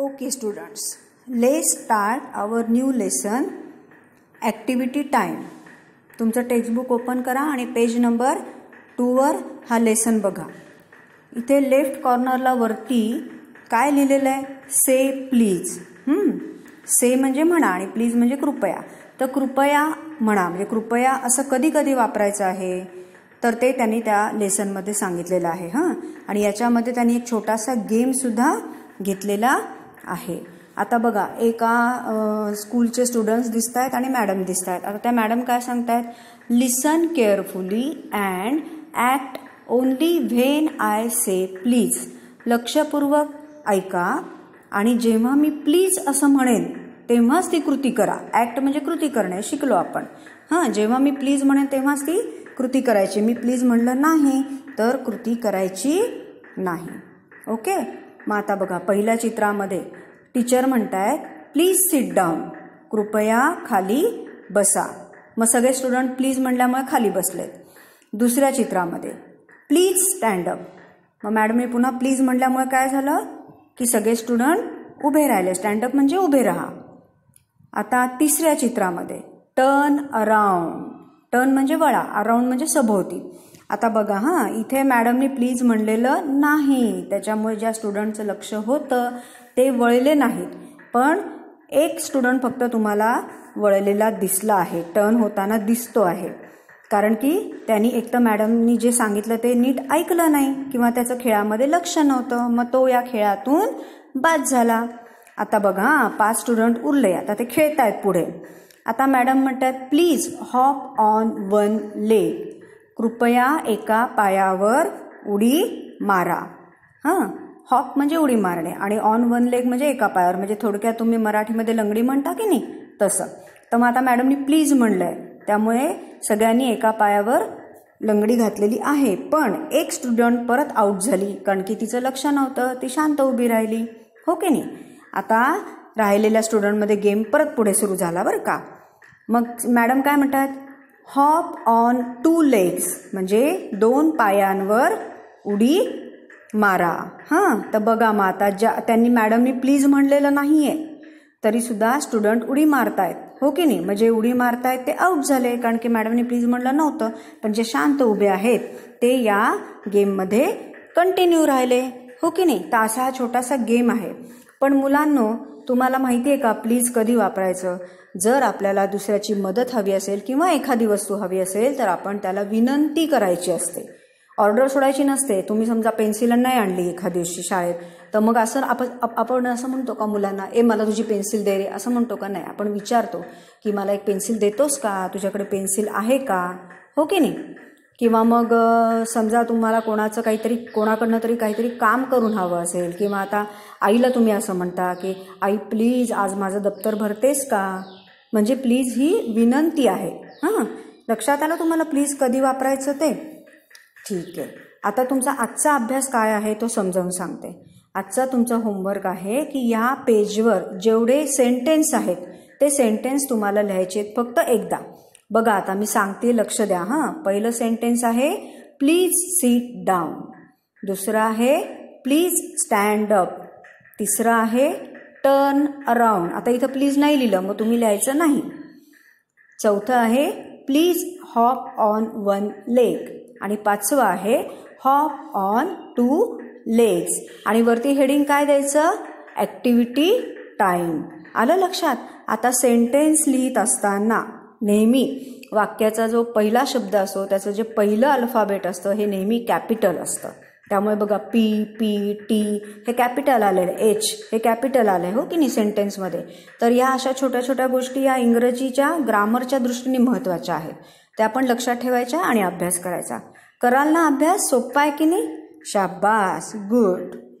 okay students ले start our new lesson activity time तुमचं textbook open करा आणि पेज नंबर टूवर हा लेसन बघा इथे लेफ्ट कॉर्नरला वरती काय लिहिलेलं आहे से प्लीज से म्हणजे म्हणा आणि प्लीज म्हणजे कृपया तर कृपया म्हणा म्हणजे कृपया असं कधी कधी वापरायचं आहे तर ते त्यांनी त्या लेसनमध्ये सांगितलेलं आहे हां आणि याच्यामध्ये त्यांनी एक छोटासा गेमसुद्धा घेतलेला आहे आता बघा एका स्कूलचे स्टुडंट्स दिसत आहेत आणि मॅडम दिसत आहेत आता त्या मॅडम काय सांगतायत listen carefully and act only when I say please लक्षपूर्वक ऐका आणि जेव्हा मी प्लीज असं म्हणेन तेव्हाच ती कृती करा ॲक्ट म्हणजे कृती करणे शिकलो आपण हां जेव्हा मी प्लीज म्हणेन तेव्हाच ती कृती करायची मी प्लीज म्हणलं नाही तर कृती करायची नाही ओके मग आता बघा पहिल्या चित्रामध्ये टीचर म्हणताय प्लीज सिट डाऊन कृपया खाली बसा मग सगळे स्टुडंट प्लीज म्हणल्यामुळे खाली बसलेत दुसऱ्या चित्रामध्ये प्लीज स्टँड अप मग मॅडमने पुन्हा प्लीज म्हणल्यामुळे काय झालं की सगळे स्टुडंट उभे राहिले स्टँडअप म्हणजे उभे राहा आता तिसऱ्या चित्रामध्ये टर्न अराऊंड टर्न म्हणजे वळा अराऊंड म्हणजे सभोवती आता बघा हां इथे मॅडमनी प्लीज म्हणलेलं नाही त्याच्यामुळे ज्या स्टुडंटचं लक्ष होतं ते वळले नाहीत पण एक स्टुडंट फक्त तुम्हाला वळलेला दिसला आहे टर्न होताना दिसतो आहे कारण की त्यांनी तर मॅडमनी जे सांगितलं ते नीट ऐकलं नाही किंवा त्याचं खेळामध्ये लक्ष नव्हतं मग तो या खेळातून बाद झाला आता बघा पाच स्टुडंट उरले आता ते खेळत आहेत पुढे आता मॅडम म्हणतात please hop on one leg कृपया एका पायावर उडी मारा हां हॉक म्हणजे उडी मारणे आणि ऑन वन लेग म्हणजे एका पायावर म्हणजे थोडक्यात तुम्ही मराठीमध्ये लंगडी म्हणता की नाही तसं तर मग आता मॅडमनी प्लीज म्हणलं आहे त्यामुळे सगळ्यांनी एका पायावर लंगडी घातलेली आहे पण एक स्टुडंट परत आऊट झाली कारण की तिचं लक्ष नव्हतं ती शांत उभी राहिली हो की नाही आता राहिलेल्या स्टुडंटमध्ये गेम परत पुढे सुरू झाला बरं का मग मॅडम काय म्हणतात हॉप ऑन टू लेग्स म्हणजे दोन पायांवर उडी मारा हां तर बघा मग आता ज्या त्यांनी मॅडमनी प्लीज म्हणलेलं नाही आहे तरीसुद्धा स्टुडंट उडी मारतायत हो की नाही म्हणजे उडी मारतायत ते आउट झाले कारण की मॅडमनी प्लीज म्हणलं नव्हतं पण जे शांत उभे आहेत ते या गेममध्ये कंटिन्यू राहिले हो की नाही तर असा हा छोटासा गेम आहे पण मुलांनो तुम्हाला माहिती आहे का प्लीज कधी वापरायचं जर आपल्याला दुसऱ्याची मदत हवी असेल किंवा एखादी वस्तू हवी असेल तर आपण त्याला विनंती करायची असते ऑर्डर सोडायची नसते तुम्ही समजा पेन्सिल नाही आणली एखाद दिवशी शाळेत तर मग असं आपण आपण असं म्हणतो का मुलांना ए मला तुझी पेन्सिल दे रे असं म्हणतो का नाही आपण विचारतो की मला एक पेन्सिल देतोस का तुझ्याकडे पेन्सिल आहे का हो की नाही किंवा मग समजा तुम्हाला कोणाचं काहीतरी कोणाकडनं तरी काहीतरी काम करून हवं असेल किंवा आता आईला तुम्ही असं म्हणता की आई प्लीज आज माझं दप्तर भरतेस का म्हणजे प्लीज ही विनंती आहे हां लक्षात आलं तुम्हाला प्लीज कधी वापरायचं ते ठीक आहे आता तुमचा आजचा अभ्यास काय आहे तो समजावून सांगते आजचा तुमचा होमवर्क आहे की या पेजवर जेवढे सेंटेन्स आहेत ते सेंटेन्स तुम्हाला लिहायचे आहेत फक्त एकदा बघा आता मी सांगते लक्ष द्या हां पहिलं सेंटेन्स आहे प्लीज सीट डाऊन दुसरं आहे प्लीज स्टँड अप तिसरं आहे टर्न अराउंड आता इथं प्लीज नाही लिहिलं मग तुम्ही लिहायचं नाही चौथं आहे please hop on one leg आणि पाचवं आहे हॉप ऑन टू लेग्स आणि वरती हेडिंग काय द्यायचं ॲक्टिव्हिटी टाईम आलं लक्षात आता सेंटेन्स लिहित असताना नेहमी वाक्याचा जो पहिला शब्द असतो त्याचं जे पहिलं अल्फाबेट असतं हे नेहमी कॅपिटल असतं त्यामुळे बघा पी पी टी हे कॅपिटल आलेलं एच हे कॅपिटल आलं आहे हो की नाही सेंटेन्समध्ये तर या अशा छोट्या छोट्या गोष्टी या इंग्रजीच्या ग्रामरच्या दृष्टीने महत्त्वाच्या आहेत त्या आपण लक्षात ठेवायच्या आणि अभ्यास करायचा कराल ना अभ्यास सोपा आहे की नाही शाबास गुड